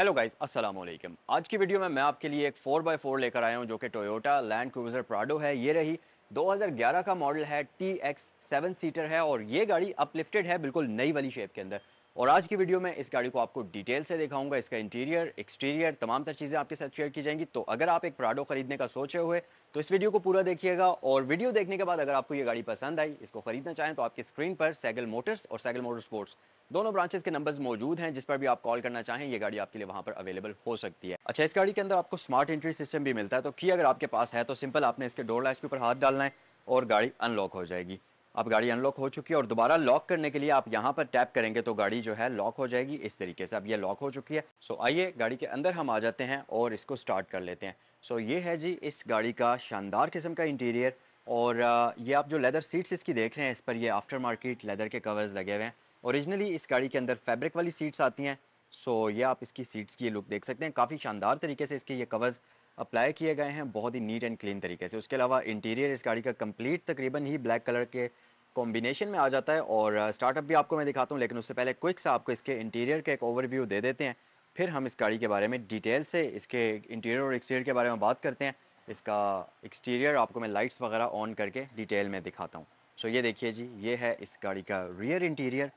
hello guys अस्सलाम वालेकुम आज की वीडियो में मैं आपके लिए एक 4x4 लेकर आया हूं जो कि टोयोटा लैंड क्रूजर प्राडो है ये रही 2011 का मॉडल है टी एक्स सेवन सीटर है और ये गाड़ी अपलिफ्टेड है बिल्कुल नई वाली शेप के अंदर और आज की वीडियो में इस गाड़ी को आपको डिटेल से दिखाऊंगा इसका इंटीरियर एक्सटीरियर तमाम तरह चीज़ें आपके साथ शेयर की जाएंगी तो अगर आप एक प्राडो खरीदने का सोचे हुए तो इस वीडियो को पूरा देखिएगा और वीडियो देखने के बाद अगर आपको ये गाड़ी पसंद आई इसको खरीदना चाहें तो आपकी स्क्रीन पर सैगल मोटर्स और सैगल मोटर स्पोर्ट्स दोनों ब्रांचेस के नंबर्स मौजूद हैं जिस पर भी आप कॉल करना चाहें ये गाड़ी आपके लिए वहाँ पर अवेलेबल हो सकती है अच्छा इस गाड़ी के अंदर आपको स्मार्ट एंट्री सिस्टम भी मिलता है तो की अगर आपके पास है तो सिंपल आपने इसके डोर लाइस के ऊपर हाथ डालना है और गाड़ी अनलॉक हो जाएगी अब गाड़ी अनलॉक हो चुकी है और दोबारा लॉक करने के लिए आप यहाँ पर टैप करेंगे तो गाड़ी जो है लॉक हो जाएगी इस तरीके से अब ये लॉक हो चुकी है सो आइए गाड़ी के अंदर हम आ जाते हैं और इसको स्टार्ट कर लेते हैं सो ये है जी इस गाड़ी का शानदार किस्म का इंटीरियर और ये आप जो लेदर सीट्स इसकी देख रहे हैं इस पर ये आफ्टर मार्केट लेदर के कवर्स लगे हुए हैं औरिजिनली इस गाड़ी के अंदर फैब्रिक वाली सीट्स आती हैं सो ये आप इसकी सीट्स की लुक देख सकते हैं काफ़ी शानदार तरीके से इसके ये कवर्स अप्लाई किए गए हैं बहुत ही नीट एंड क्लीन तरीके से उसके अलावा इंटीरियर इस गाड़ी का कंप्लीट तकरीबन ही ब्लैक कलर के कॉम्बिनेशन में आ जाता है और स्टार्टअप uh, भी आपको मैं दिखाता हूँ लेकिन उससे पहले क्विक सा आपको इसके इंटीरियर का एक ओवरव्यू दे देते हैं फिर हम इस गाड़ी के बारे में डिटेल से इसके इंटीरियर और एक्सटीरियर के बारे में बात करते हैं इसका एक्सटीरियर आपको मैं लाइट्स वगैरह ऑन करके डिटेल में दिखाता हूँ सो ये देखिए जी ये है इस गाड़ी का रियर इंटीरियर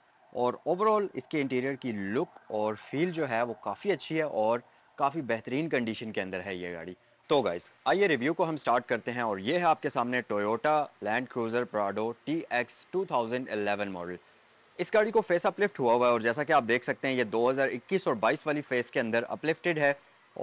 और ओवरऑल इसके इंटीरियर की लुक और फील जो है वो काफ़ी अच्छी है और काफ़ी बेहतरीन कंडीशन के अंदर है ये गाड़ी तो गाइस आइए रिव्यू को हम स्टार्ट करते हैं और ये है आपके सामने Toyota Land Cruiser Prado T X model इस गाड़ी को फेस अपलिफ्ट हुआ हुआ है और जैसा कि आप देख सकते हैं ये 2021 और 22 वाली फेस के अंदर अपलिफ्टेड है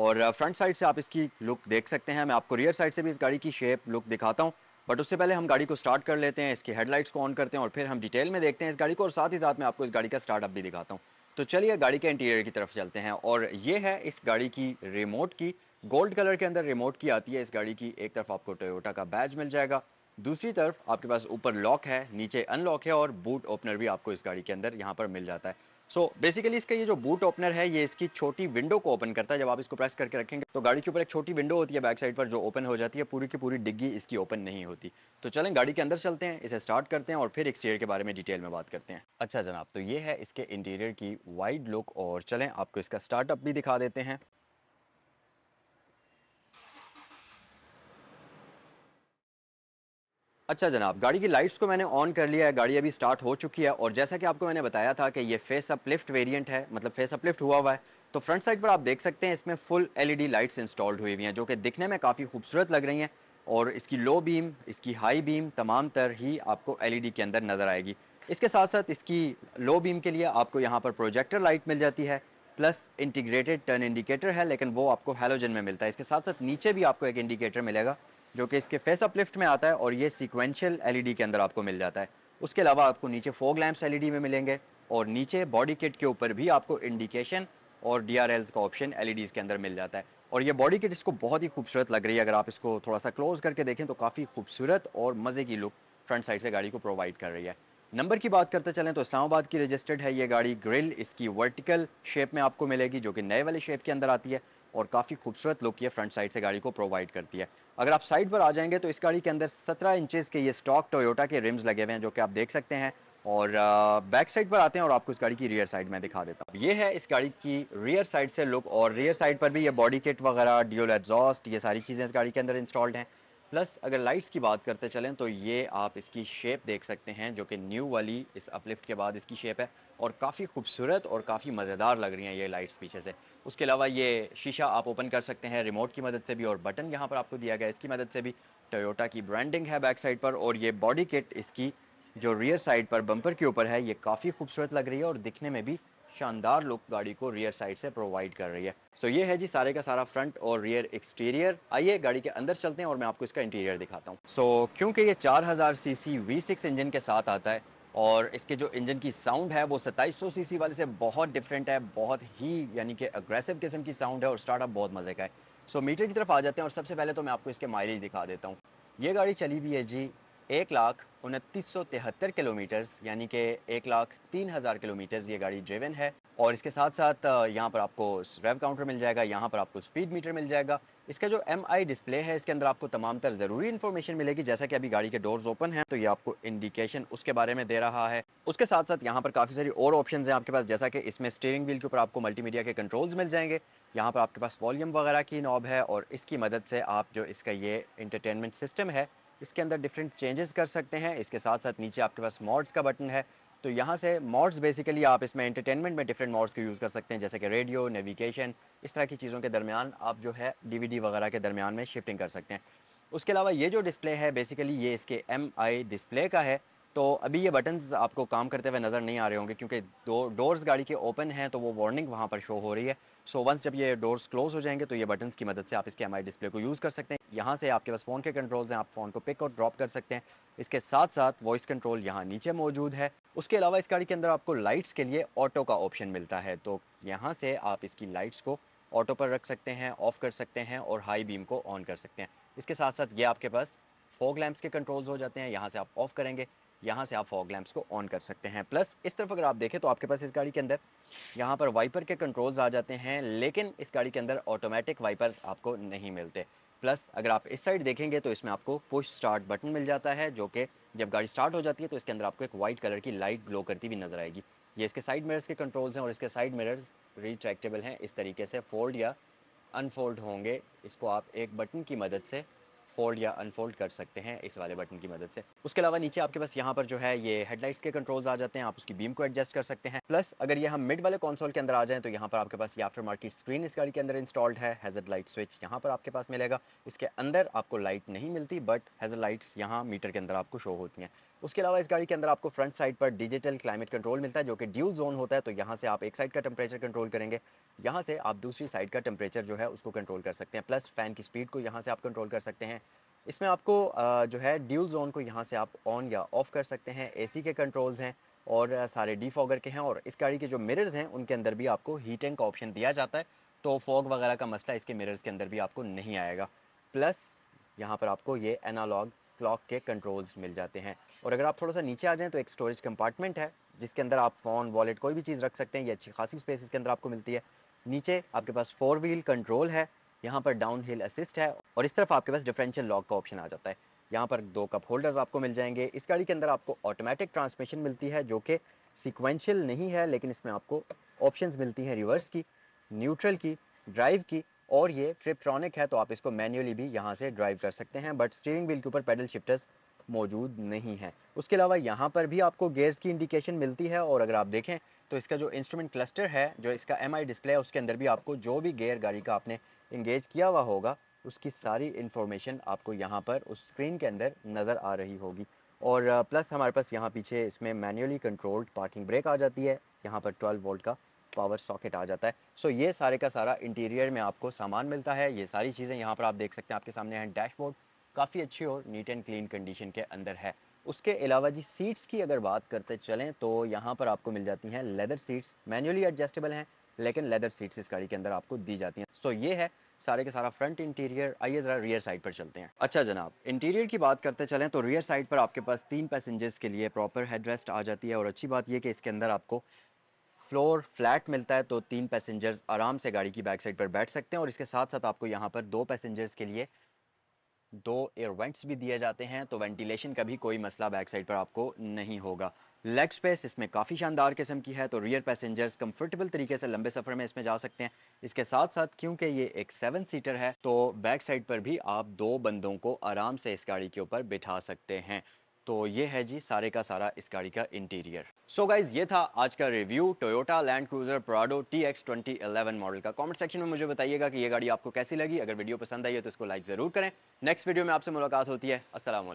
और फ्रंट साइड से आप इसकी लुक देख सकते हैं मैं आपको रियर साइड से भी इस गाड़ी की शेप लुक दिखाता हूँ बट उससे पहले हम गाड़ी को स्टार्ट कर लेते हैं इसकी हेडलाइट्स को ऑन करते हैं और फिर हम डिटेल में देखते हैं इस गाड़ी को और साथ ही साथ मैं आपको इस गाड़ी का स्टार्टअप भी दिखाता हूँ तो चलिए गाड़ी के इंटीरियर की तरफ चलते हैं और ये है इस गाड़ी की रिमोट की गोल्ड कलर के अंदर रिमोट की आती है इस गाड़ी की एक तरफ आपको टोयोटा का बैज मिल जाएगा दूसरी तरफ आपके पास ऊपर लॉक है नीचे अनलॉक है और बूट ओपनर भी आपको इस गाड़ी के अंदर यहाँ पर मिल जाता है सो so, बेसिकली इसका ये जो बूट ओपनर है ये इसकी छोटी विंडो को ओपन करता है जब आप इसको प्रेस करके रखेंगे तो गाड़ी के ऊपर एक छोटी विंडो होती है बैक साइड पर जो ओपन हो जाती है पूरी की पूरी डिग्गी इसकी ओपन नहीं होती तो चलें गाड़ी के अंदर चलते हैं इसे स्टार्ट करते हैं और फिर एक्सटीरियर के बारे में डिटेल में बात करते हैं अच्छा जनाब तो ये है इसके इंटीरियर की वाइड लुक और चलें आपको इसका स्टार्टअप भी दिखा देते हैं अच्छा जनाब गाड़ी की लाइट्स को मैंने ऑन कर लिया है गाड़ी अभी स्टार्ट हो चुकी है और जैसा कि आपको मैंने बताया था कि ये फेस अपलिफ्ट वेरिएंट है मतलब फेस अपलिफ्ट हुआ हुआ है तो फ्रंट साइड पर आप देख सकते हैं इसमें फुल एलईडी लाइट्स इंस्टॉल्ड हुई हुई हैं जो कि दिखने में काफ़ी खूबसूरत लग रही हैं और इसकी लो बीम इसकी हाई बीम तमाम तर ही आपको एल के अंदर नज़र आएगी इसके साथ साथ इसकी लो बीम के लिए आपको यहाँ पर प्रोजेक्टर लाइट मिल जाती है प्लस इंटीग्रेटेड टर्न इंडिकेटर है लेकिन वो आपको हेलोजन में मिलता है इसके साथ साथ नीचे भी आपको एक इंडिकेटर मिलेगा जो कि इसके फेस अपलिफ्ट में आता है और ये सिक्वेंशियल एलईडी e के अंदर आपको मिल जाता है उसके अलावा आपको नीचे फोग लैम्प्स एलईडी में मिलेंगे और नीचे बॉडी किट के ऊपर भी आपको इंडिकेशन और डी का ऑप्शन एल e के अंदर मिल जाता है और ये बॉडी किट इसको बहुत ही खूबसूरत लग रही है अगर आप इसको थोड़ा सा क्लोज करके देखें तो काफ़ी खूबसूरत और मज़े की लुक फ्रंट साइड से गाड़ी को प्रोवाइड कर रही है नंबर की बात करते चलें तो इस्लामाबाद की रजिस्टर्ड है ये गाड़ी ग्रिल इसकी वर्टिकल शेप में आपको मिलेगी जो कि नए वाले शेप के अंदर आती है और काफ़ी खूबसूरत लुक ये फ्रंट साइड से गाड़ी को प्रोवाइड करती है अगर आप साइड पर आ जाएंगे तो इस गाड़ी के अंदर 17 इंचेस के ये स्टॉक टोयोटा के रिम्स लगे हुए हैं जो कि आप देख सकते हैं और बैक साइड पर आते हैं और आपको इस गाड़ी की रियर साइड में दिखा देता हूँ ये है इस गाड़ी की रियर साइड से लुक और रियर साइड पर भी ये बॉडी किट वगैरह ड्यूल एग्जॉस्ट ये सारी चीज़ें इस गाड़ी के अंदर इंस्टॉल्ड हैं प्लस अगर लाइट्स की बात करते चलें तो ये आप इसकी शेप देख सकते हैं जो कि न्यू वाली इस अपलिफ्ट के बाद इसकी शेप है और काफ़ी खूबसूरत और काफ़ी मज़ेदार लग रही हैं ये लाइट्स पीछे से उसके अलावा ये शीशा आप ओपन कर सकते हैं रिमोट की मदद से भी और बटन यहाँ पर आपको दिया गया इसकी मदद से भी टोयोटा की ब्रांडिंग है बैक साइड पर और ये बॉडी किट इसकी जो रियर साइड पर बम्पर के ऊपर है ये काफ़ी खूबसूरत लग रही है और दिखने में भी शानदार लुक गाड़ी को रियर साइड से प्रोवाइड कर रही है सो so ये है जी सारे का सारा फ्रंट और रियर एक्सटीरियर आइए गाड़ी के अंदर चलते हैं और मैं आपको इसका इंटीरियर दिखाता हूँ सो so, क्योंकि ये 4000 सीसी V6 इंजन के साथ आता है और इसके जो इंजन की साउंड है वो 2700 सीसी वाले से बहुत डिफरेंट है बहुत ही यानी कि अग्रेसिव किस्म की साउंड है और स्टार्टअप बहुत मज़े का है सो so, मीटर की तरफ आ जाते हैं और सबसे पहले तो मैं आपको इसके माइलेज दिखा देता हूँ ये गाड़ी चली भी है जी एक लाख उनतीस सौ तिहत्तर किलोमीटर्स यानी कि एक लाख तीन हज़ार किलोमीटर्स ये गाड़ी ड्रेवन है और इसके साथ साथ यहाँ पर आपको रेव काउंटर मिल जाएगा यहाँ पर आपको स्पीड मीटर मिल जाएगा इसका जो एम आई डिस्प्ले है इसके अंदर आपको तमाम तर ज़रूरी इन्फॉर्मेशन मिलेगी जैसा कि अभी गाड़ी के डोर्स ओपन हैं तो ये आपको इंडिकेशन उसके बारे में दे रहा है उसके साथ साथ यहाँ पर काफ़ी सारी और ऑप्शन हैं आपके पास जैसा कि इसमें स्टीयरिंग व्हील के ऊपर आपको मीडिया के कंट्रोल्स मिल जाएंगे यहाँ पर आपके पास वॉल्यूम वगैरह की नॉब है और इसकी मदद से आप जो इसका ये इंटरटेनमेंट सिस्टम है इसके अंदर डिफरेंट चेंजेस कर सकते हैं इसके साथ साथ नीचे आपके पास मॉड्स का बटन है तो यहाँ से मॉड्स बेसिकली आप इसमें एंटरटेनमेंट में डिफरेंट मॉड्स को यूज़ कर सकते हैं जैसे कि रेडियो नेविगेशन इस तरह की चीज़ों के दरमियान आप जो है डी वगैरह के दरमियान में शिफ्टिंग कर सकते हैं उसके अलावा ये जो डिस्प्ले है बेसिकली ये इसके एम आई डिस्प्ले का है तो अभी ये बटन आपको काम करते हुए नज़र नहीं आ रहे होंगे क्योंकि दो डोर्स गाड़ी के ओपन हैं तो वो वार्निंग वहाँ पर शो हो रही है सो so, वंस जब ये डोर्स क्लोज हो जाएंगे तो ये बटन्स की मदद से आप इसके एम डिस्प्ले को यूज़ कर सकते हैं यहाँ से आपके पास फ़ोन के कंट्रोल्स हैं आप फ़ोन को पिक और ड्रॉप कर सकते हैं इसके साथ साथ वॉइस कंट्रोल यहाँ नीचे मौजूद है उसके अलावा इस गाड़ी के अंदर आपको लाइट्स के लिए ऑटो का ऑप्शन मिलता है तो यहाँ से आप इसकी लाइट्स को ऑटो पर रख सकते हैं ऑफ़ कर सकते हैं और हाई बीम को ऑन कर सकते हैं इसके साथ साथ ये आपके पास फोक लैम्प्स के कंट्रोल्स हो जाते हैं यहाँ से आप ऑफ़ करेंगे यहाँ से आप फॉग लैम्प्स को ऑन कर सकते हैं प्लस इस तरफ अगर आप देखें तो आपके पास इस गाड़ी के अंदर यहाँ पर वाइपर के कंट्रोल्स आ जाते हैं लेकिन इस गाड़ी के अंदर ऑटोमेटिक वाइपर्स आपको नहीं मिलते प्लस अगर आप इस साइड देखेंगे तो इसमें आपको पुश स्टार्ट बटन मिल जाता है जो कि जब गाड़ी स्टार्ट हो जाती है तो इसके अंदर आपको एक वाइट कलर की लाइट ग्लो करती हुई नजर आएगी ये इसके साइड मिरर्स के कंट्रोल्स हैं और इसके साइड मिरर्स रिट्रैक्टेबल हैं इस तरीके से फोल्ड या अनफोल्ड होंगे इसको आप एक बटन की मदद से फोल्ड या अनफोल्ड कर सकते हैं इस वाले बटन की मदद से उसके अलावा नीचे आपके पास यहाँ पर जो है ये हेडलाइट्स के कंट्रोल्स आ जाते हैं आप उसकी बीम को एडजस्ट कर सकते हैं प्लस अगर ये हम मिड वाले कॉन्सोल के अंदर आ जाएं तो यहाँ पर आपके पास ये आफ्टर मार्केट स्क्रीन इस गाड़ी के अंदर इंस्टॉल्ड है हेजर लाइट स्विच यहाँ पर आपके पास मिलेगा इसके अंदर आपको लाइट नहीं मिलती बट हेजर लाइट्स यहाँ मीटर के अंदर आपको शो होती हैं उसके अलावा इस गाड़ी के अंदर आपको फ्रंट साइड पर डिजिटल क्लाइमेट कंट्रोल मिलता है जो कि ड्यूल जोन होता है तो यहाँ से आप एक साइड का टेम्परेचर कंट्रोल करेंगे यहाँ से आप दूसरी साइड का टेम्परेचर जो है उसको कंट्रोल कर सकते हैं प्लस फ़ैन की स्पीड को यहाँ से आप कंट्रोल कर सकते हैं इसमें आपको जो है ड्यूल जोन को यहाँ से आप ऑन या ऑफ़ कर सकते हैं ए के कंट्रोल्स हैं और सारे डी के हैं और इस गाड़ी के जो मिरर्स हैं उनके अंदर भी आपको हीटिंग का ऑप्शन दिया जाता है तो फॉग वगैरह का मसला इसके मिरर्स के अंदर भी आपको नहीं आएगा प्लस यहाँ पर आपको ये एनालॉग क्लॉक के कंट्रोल्स मिल जाते हैं और अगर आप थोड़ा सा नीचे आ जाएँ तो एक स्टोरेज कंपार्टमेंट है जिसके अंदर आप फ़ोन वॉलेट कोई भी चीज़ रख सकते हैं ये अच्छी खासी स्पेस इसके अंदर आपको मिलती है नीचे आपके पास फोर व्हील कंट्रोल है यहाँ पर डाउन हिल असिस्ट है और इस तरफ आपके पास डिफरेंशियल लॉक का ऑप्शन आ जाता है यहाँ पर दो कप होल्डर्स आपको मिल जाएंगे इस गाड़ी के अंदर आपको ऑटोमेटिक ट्रांसमिशन मिलती है जो कि सिक्वेंशियल नहीं है लेकिन इसमें आपको ऑप्शंस मिलती हैं रिवर्स की न्यूट्रल की ड्राइव की और ये ट्रिप्ट्रॉनिक है तो आप इसको मैन्युअली भी यहाँ से ड्राइव कर सकते हैं बट स्टीयरिंग व्हील के ऊपर पैडल शिफ्टर्स मौजूद नहीं है उसके अलावा यहाँ पर भी आपको गेयर्स की इंडिकेशन मिलती है और अगर आप देखें तो इसका जो इंस्ट्रूमेंट क्लस्टर है जो इसका एम डिस्प्ले है उसके अंदर भी आपको जो भी गेयर गाड़ी का आपने इंगेज किया हुआ होगा उसकी सारी इन्फॉर्मेशन आपको यहाँ पर उस स्क्रीन के अंदर नज़र आ रही होगी और प्लस uh, हमारे पास यहाँ पीछे इसमें मैन्युअली कंट्रोल्ड पार्किंग ब्रेक आ जाती है यहाँ पर 12 वोल्ट का पावर सॉकेट आ जाता है सो so, ये सारे का सारा इंटीरियर में आपको सामान मिलता है ये सारी चीज़ें यहाँ पर आप देख सकते हैं आपके सामने हैं डैशबोर्ड काफ़ी अच्छी और नीट एंड क्लीन कंडीशन के अंदर है उसके अलावा जी सीट्स की अगर बात करते चलें तो यहाँ पर आपको मिल जाती हैं लेदर सीट्स मैनुअली एडजस्टेबल हैं लेकिन लेदर सीट्स इस गाड़ी के अंदर आपको दी जाती हैं सो so, ये है सारे के सारा फ्रंट इंटीरियर आइए ज़रा रियर साइड पर चलते हैं अच्छा जनाब इंटीरियर की बात करते चलें तो रियर साइड पर आपके पास तीन पैसेंजर्स के लिए प्रॉपर हेड आ जाती है और अच्छी बात यह कि इसके अंदर आपको फ्लोर फ्लैट मिलता है तो तीन पैसेंजर्स आराम से गाड़ी की बैक साइड पर बैठ सकते हैं और इसके साथ साथ आपको यहाँ पर दो पैसेंजर्स के लिए दो एयर वेंट्स भी दिए जाते हैं तो वेंटिलेशन का भी कोई मसला बैक साइड पर आपको नहीं होगा लेग स्पेस इसमें काफ़ी शानदार किस्म की है तो रियर पैसेंजर्स कंफर्टेबल तरीके से लंबे सफ़र में इसमें जा सकते हैं इसके साथ साथ क्योंकि ये एक सेवन सीटर है तो बैक साइड पर भी आप दो बंदों को आराम से इस गाड़ी के ऊपर बिठा सकते हैं तो ये है जी सारे का सारा इस गाड़ी का इंटीरियर सो गाइज ये था आज का review Toyota Land Cruiser Prado T X twenty eleven model का कमेंट सेक्शन में मुझे बताइएगा कि ये गाड़ी आपको कैसी लगी अगर वीडियो पसंद आई है तो इसको लाइक ज़रूर करें नेक्स्ट वीडियो में आपसे मुलाकात होती है असलम